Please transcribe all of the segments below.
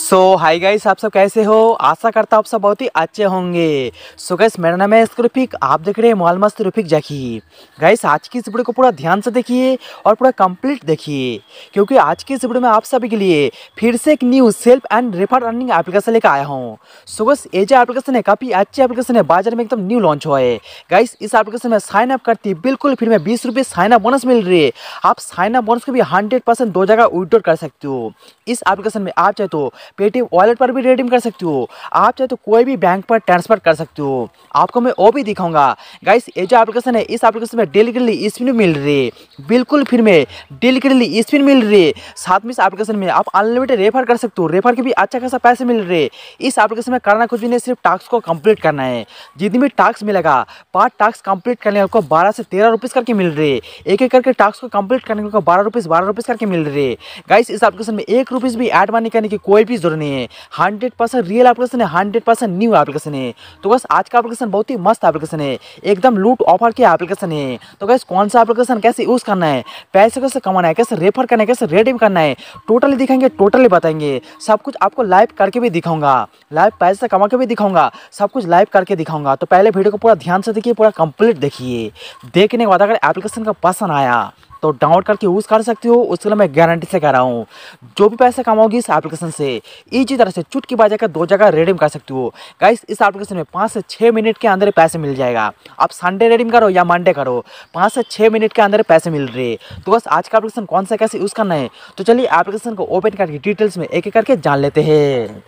सो hi guys आप सब कैसे हो आशा करता हूँ आप सब बहुत ही अच्छे होंगे सो गाइस मेरा नाम है रुफिक आप देख रहे हैं मॉल मस्त रुफिक जखी गाइस आज की इस वीडियो को पूरा ध्यान से देखिए और पूरा कंप्लीट देखिए क्योंकि आज की इस वीडियो में आप सभी के लिए फिर से एक new self and refer earning application लेकर आया हूँ सो गस ये जो एप्लीकेशन है काफ़ी अच्छी एप्लीकेशन है बाजार में एकदम न्यू लॉन्च हुआ है गाइस इस एप्लीकेशन में साइन अप करती बिल्कुल फिर में बीस रुपये साइन अप बोनस मिल रही है आप साइन अप बोनस को भी हंड्रेड दो जगह विड्रॉ कर सकते हो इस एप्लीकेशन में आप चाहे तो पेटीएम वॉलेट पर भी रिडीम कर सकते हो आप चाहे तो कोई भी बैंक पर ट्रांसफर कर सकते हो आपको मैं वो भी दिखाऊंगा गाइस ये जो एप्लीकेशन है इस एप्लीकेशन में डेली के लिए स्पिन मिल रही है बिल्कुल फिर में डेली के लिए स्पिन मिल रही है साथ में इस एप्लीकेशन में आप अनलिमिटेड रेफर कर सकते हो रेफर के भी अच्छा खासा पैसे मिल रहे इस एप्लीकेशन में करना कुछ भी नहीं सिर्फ टास्क को कम्प्लीट करना है जितनी भी टास्क मिलेगा पाँच टास्क कम्प्लीट करने आपको बारह से तेरह रुपीज़ करके मिल रहे एक एक करके टास्क को कम्प्लीट करने को बारह रुपीज़ बारह रुपीज़ करके मिल है गाइस इस एप्लीकेशन में एक रुपीज़ भी ऐड मानी करने की कोई भी की जरूरत नहीं है हंड्रेड परसेंट रियल एप्लीकेशन है हंड्रेड परसेंट न्यू एप्लीकेशन है तो बस आज का एप्लीकेशन बहुत ही मस्त एप्लीकेशन है एकदम लूट ऑफर की एप्लीकेशन है तो कैसे कौन सा एप्लीकेशन कैसे यूज़ करना है पैसे कैसे कमाना है कैसे रेफर करना है कैसे रेडिम करना है टोटली दिखाएंगे टोटली बताएंगे सब कुछ आपको लाइव करके भी दिखाऊंगा लाइव पैसे कमा के भी दिखाऊंगा सब कुछ लाइव करके दिखाऊंगा तो पहले वीडियो को पूरा ध्यान से देखिए पूरा कंप्लीट देखिए देखने के बाद अगर एप्लीकेशन का पसंद आया तो डाउनलोड करके यूज़ कर सकते हो उसके लिए मैं गारंटी से कह रहा हूँ जो भी पैसा कमाओगे इस एप्लीकेशन से इसी तरह से चुटकी बजा कर दो जगह रिडीम कर सकते हो गाइस इस एप्लीकेशन में पाँच से छः मिनट के अंदर पैसे मिल जाएगा आप संडे रिडीम करो या मंडे करो पाँच से छः मिनट के अंदर पैसे मिल रहे तो बस आज का एप्लीकेशन कौन सा कैसे यूज़ करना है तो चलिए एप्लीकेशन को ओपन करके डिटेल्स में एक एक करके जान लेते हैं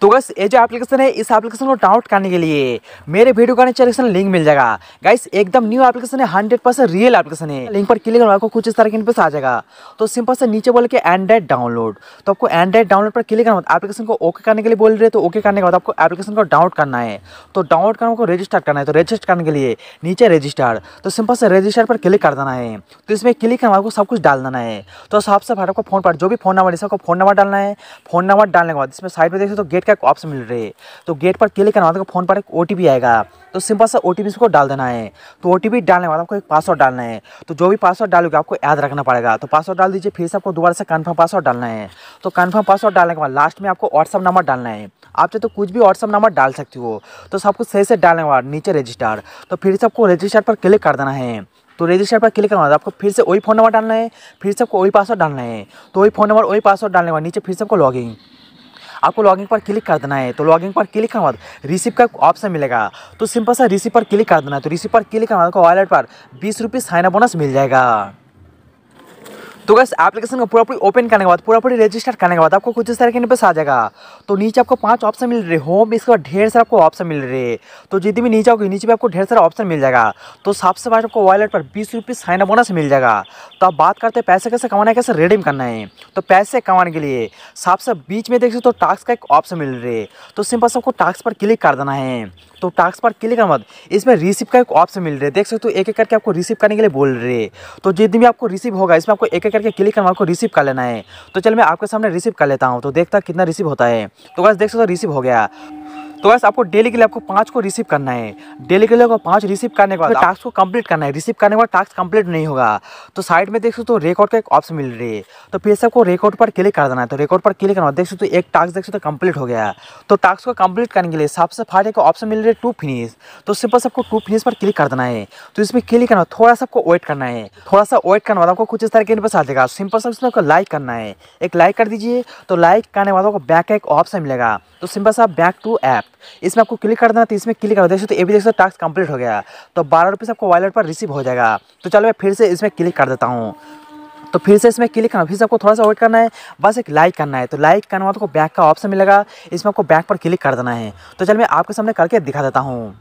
तो गैस ये जो एप्लीकेशन है इस एप्लीकेशन को डाउनलोड करने के लिए मेरे वीडियो का नीचे लिंक मिल जाएगा गाइस एकदम न्यू एप्लीकेशन है हंड्रेड परसेंट रियल एप्लीकेशन है लिंक पर क्लिक करना आपको कुछ इस तरह के आ जाएगा तो सिंपल से नीचे बोल के एंड्राइड डाउनलोड तो आपको एंड्राइड डाउनलोड पर क्लिक करना एप्लीकेशन को ओके करने के लिए बोल रहे तो ओके करने के बाद आपको एप्लीकेशन को डाउनलोड करना है तो डाउनलोड करना रजिस्टर करना है तो रजिस्टर करने के लिए नीचे रजिस्टर तो सिंपल से रजिस्टर पर क्लिक कर देना है तो इसमें क्लिक करना आपको सब कुछ डाल देना है तो सबसे फटाफट आपको फोन पर जो भी फोन नंबर है फोन नंबर डालना है फोन नंबर डालने के बाद इसमें साइड में देखिए तो गेट का एक ऑप्शन मिल रही है तो गेट पर क्लिक करना फोन पर एक ओ आएगा तो सिंपल सा ओ टी इसको डाल देना है तो ओ डालने के बाद आपको एक पासवर्ड डालना है तो जो भी पासवर्ड डालोगे आपको याद रखना पड़ेगा तो पासवर्ड डाल दीजिए फिर से आपको दोबारा से कन्फर्म पासवर्ड डालना है तो कन्फर्म पासवर्ड डालने के बाद लास्ट में आपको व्हाट्सअप नंबर डालना है आप चाहे तो कुछ भी व्हाट्सअप नंबर डाल सकते हो तो सबको सही से डालने के बाद नीचे रजिस्टर तो फिर से आपको रजिस्टर पर क्लिक कर देना है तो रजिस्टर पर क्लिक करना होगा आपको फिर से वही फ़ोन नंबर डालना है फिर से आपको वही पासवर्ड डालना है तो वही फ़ोन नंबर वही पासवर्ड डालने के बाद नीचे फिर से आपको लॉगिन आपको लॉगिन पर क्लिक कर देना है तो लॉगिन पर क्लिक करने बाद रिसिप का ऑप्शन मिलेगा तो सिंपल सा रिसिप पर क्लिक कर देना है तो रिसिप पर क्लिक करवा आपको वॉलेट पर बीस साइन साइना बोनस मिल जाएगा तो बस एप्लीकेशन को पूरा पूरी ओपन करने के बाद पूरा पूरी रजिस्टर करने के बाद आपको कुछ इस तरह के पास आ जाएगा तो नीचे आपको पांच ऑप्शन मिल रहे होम इसके बाद ढेर सारा आपको ऑप्शन मिल रहे हैं तो जितनी भी नीचे आओगे नीचे भी आपको ढेर सारा ऑप्शन मिल जाएगा तो सबसे पहले आपको वॉलेट पर बीस रुपीज़ साइन अप बोनस मिल जाएगा तो आप बात करते हैं पैसे कैसे कमाना है कैसे रिडीम करना है तो पैसे कमाने के लिए सबसे बीच में देख सकते हो टास्क का एक ऑप्शन मिल रहा है तो सिंपल से आपको टास्क पर क्लिक कर देना है तो टास्क पर क्लिक के बाद इसमें रिसीव का एक ऑप्शन मिल रहा है देख सकते हो एक एक करके आपको रिसीव करने के लिए बोल रहे तो जितनी भी आपको रिसीव होगा इसमें आपको एक एक करके क्लिक करना आपको रिसीव कर लेना है तो चल मैं आपके सामने रिसीव कर लेता हूँ तो देखता कितना रिसीव होता है तो बस देख सकते रिसीव हो गया तो वैसे आपको डेली के लिए आपको पांच को रिसीव करना है डेली के लिए आपको पांच रिसीव करने के बाद टास्क को कंप्लीट करना है रिसीव करने के बाद टास्क कंप्लीट नहीं होगा तो साइड में देख सकते हो रिकॉर्ड का एक ऑप्शन मिल रही है तो फिर से आपको रिकॉर्ड पर क्लिक कर देना है तो रिकॉर्ड पर क्लिक करना देख सकते हो एक टास्क देख सकते हो कंप्लीट हो गया तो टास्क को कंप्लीट करने के लिए सबसे फास्ट एक ऑप्शन मिल रही है टू फिनिश तो सिंपल से आपको टू फिनिश पर क्लिक कर देना है तो इसमें क्लिक करना थोड़ा सा आपको वेट करना है थोड़ा सा वेट करने वाला आपको कुछ इस तरह के पास आ जाएगा सिंपल सा आपको लाइक करना है एक लाइक कर दीजिए तो लाइक करने वालों को बैक का एक ऑप्शन मिलेगा तो सिंपल सा बैक टू ऐप इसमें आपको क्लिक करना तो इसमें क्लिक कर देखिए तो ये भी देखो टास्क कंप्लीट हो गया तो बारह रुपये आपको वॉलेट पर रिसीव हो जाएगा तो चलो मैं फिर से इसमें क्लिक कर देता हूँ तो फिर से इसमें क्लिक करना फिर से आपको थोड़ा सा वेट करना है बस एक लाइक करना है तो लाइक करने वाला आपको बैक का ऑप्शन मिलेगा इसमें आपको बैक पर क्लिक कर देना है तो चल मैं आपके सामने करके दिखा देता हूँ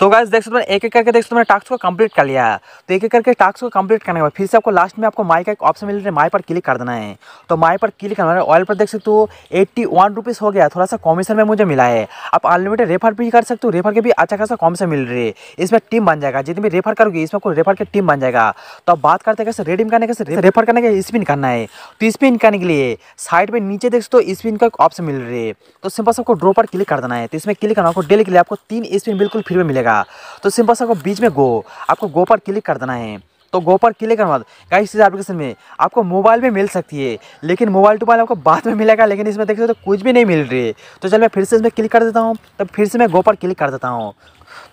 तो गाइस देख सकते हो एक एक करके देख सकते हो टास्क को कंप्लीट कर लिया है तो एक एक करके टास्क को कंप्लीट करने के बाद फिर से आपको लास्ट में आपको माई का एक ऑप्शन मिल रहा है माई पर क्लिक कर देना है तो माई पर क्लिक करना है ऑयल पर देख सकते हो एट्टी वन रुपीज़ हो गया थोड़ा सा कमीशन में मुझे मिला है आप अनलिमिटेड रेफर भी कर सकते हो रेफर के भी अच्छा खासा कमीशन मिल रही है इसमें टीम बन जाएगा जितनी भी रेफर करोगे इसमें आपको रेफर की टीम बन जाएगा तो आप बात करते हैं कैसे रेडीम करने कैसे रेफर करने का स्पिन करना है तो स्पिन करने के लिए साइड में नीचे देख सकते हो स्पिन का एक ऑप्शन मिल रही है तो सिंपल सबको ड्रो पर क्लिक कर देना है तो इसमें क्लिक करना आपको डेली के लिए आपको तीन स्पिन बिल्कुल फ्री में मिलेगा मिलेगा तो सिंपल सा आपको बीच में गो आपको गो पर क्लिक कर देना है तो गो पर क्लिक करना दो इस एप्लीकेशन में आपको मोबाइल में मिल सकती है लेकिन मोबाइल टू मोबाइल आपको बाद में मिलेगा लेकिन इसमें देख सकते हो तो कुछ भी नहीं मिल रही है तो चल मैं फिर से इसमें क्लिक कर देता हूँ तब तो फिर से मैं गो पर क्लिक कर देता हूँ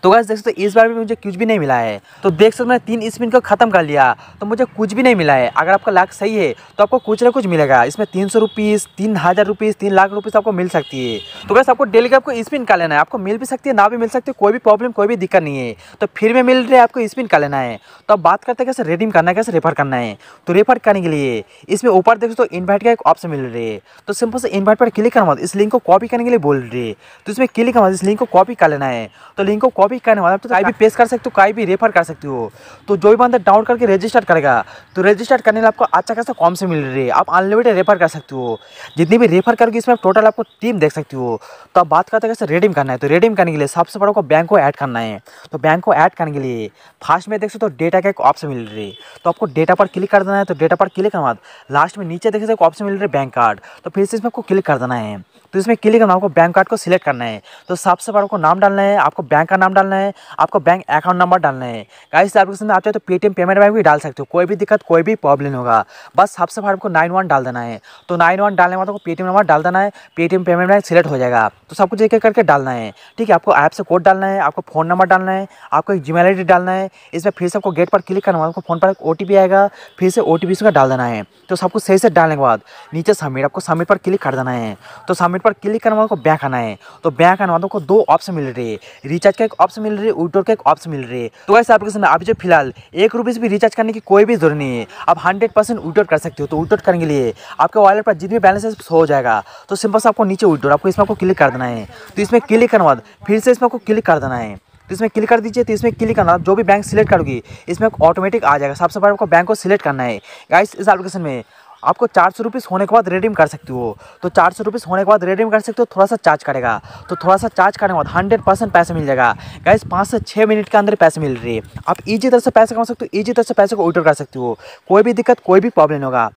तो गैस देख सकते इस बार भी मुझे कुछ भी नहीं मिला है तो देख सकते मैंने तीन स्पिन को ख़त्म कर लिया तो मुझे कुछ भी नहीं मिला है अगर आपका लाख सही है तो आपको कुछ ना कुछ मिलेगा इसमें तीन सौ रुपीज़ तीन हज़ार रुपीज़ तीन लाख रुपीज़ आपको मिल सकती है तो गैस आपको डेली का आपको स्पिन का लेना है आपको मिल भी सकती है ना भी मिल सकती है कोई भी प्रॉब्लम कोई भी दिक्कत नहीं है तो फिर भी मिल है आपको स्पिन का लेना है तो अब बात करते हैं कैसे रेडिंग करना है कैसे रेफर करना है तो रेफर करने के लिए इसमें ऊपर देख तो इन्वाइट का एक ऑप्शन मिल रही है तो सिंपल से इन्वाइट पर क्लिक करना इस लिंक को कॉपी करने के लिए बोल रही है तो इसमें क्लिक करना इस लिंक को कॉपी कर लेना है तो लिंक को कॉपी करने वाला तो कहीं भी पेश कर सकते हो कहीं भी रेफर कर सकते हो तो जो भी बंदा डाउन करके रजिस्टर करेगा तो रजिस्टर करने में आपको अच्छा खासा कॉम से मिल रही है आप अनलिमिटेड रेफर कर सकते हो जितनी भी रेफर करोगे इसमें टोटल आपको टीम देख सकते हो तो आप बात करते कैसे रेडीम करना है तो रेडीम करने के लिए सबसे बड़ा को बैंक को ऐड करना है तो बैंक को ऐड करने के लिए फास्ट में देख सकते हो डेटा तो का एक ऑप्शन मिल रही है तो आपको डेटा पर क्लिक कर देना है तो डेटा पर क्लिक करने बाद लास्ट में नीचे देख सकते हो ऑप्शन मिल रही है बैंक कार्ड तो फिर से इसमें आपको क्लिक कर देना है तो इसमें क्लिक करना आपको बैंक कार्ड को सिलेक्ट करना है तो सबसे बार आपको नाम डालना है आपको बैंक का नाम डालना है आपको बैंक अकाउंट नंबर डालना है गाइस एप्लीकेशन में आप चाहे तो पेटीएम पेमेंट बैंक भी डाल सकते हो कोई भी दिक्कत कोई भी प्रॉब्लम होगा बस सबसे बार आपको नाइन वन डाल देना है तो नाइन वन डालने के बाद आपको पेटीएम नंबर डाल देना है पेटीएम पेमेंट बैंक सिलेक्ट हो जाएगा तो सब कुछ एक एक करके डालना है ठीक है आपको ऐप से कोड डालना है आपको फ़ोन नंबर डालना है आपको एक जी मेल डालना है इसमें फिर से आपको गेट पर क्लिक करना आपको फ़ोन पर एक ओ आएगा फिर से ओ टी डाल देना है तो सब कुछ सही से डालने के बाद नीचे सबमिट आपको सबमिट पर क्लिक कर देना है तो सबमिट पेमेंट पर क्लिक करने वालों को बैंक आना है तो बैंक आने वालों को दो ऑप्शन मिल रहे हैं रिचार्ज का एक ऑप्शन मिल रही है विड्रोल का एक ऑप्शन मिल रही है तो ऐसे एप्लीकेशन में अभी जो फिलहाल एक रुपीज़ भी रिचार्ज करने की कोई भी जरूरत नहीं है आप हंड्रेड परसेंट विड्रोल कर सकते हो तो विड्रोल करने के लिए आपके वॉलेट पर जितने बैलेंस है हो जाएगा तो सिंपल से आपको नीचे विड्रोल आपको इसमें आपको क्लिक कर देना है तो इसमें क्लिक करने बाद फिर से इसमें आपको क्लिक कर देना है तो इसमें क्लिक कर दीजिए तो इसमें क्लिक करना जो भी बैंक सिलेक्ट करोगी इसमें ऑटोमेटिक आ जाएगा सबसे पहले आपको बैंक को सिलेक्ट करना है गाइस इस एप्लीकेशन में आपको चार सौ रुपीस होने के बाद रिडीम कर सकते हो तो चार सौ रुपीस होने के बाद रिडीम कर सकते हो थोड़ा सा चार्ज करेगा तो थोड़ा सा चार्ज करने के बाद हंड्रेड परसेंट पैसे मिल जाएगा गाइज पाँच से छः मिनट के अंदर पैसे मिल रही है आप इजी तरह से पैसे कमा सकते हो इजी तरह से पैसे को ऑर्डर कर सकते हो कोई भी दिक्कत कोई भी प्रॉब्लम होगा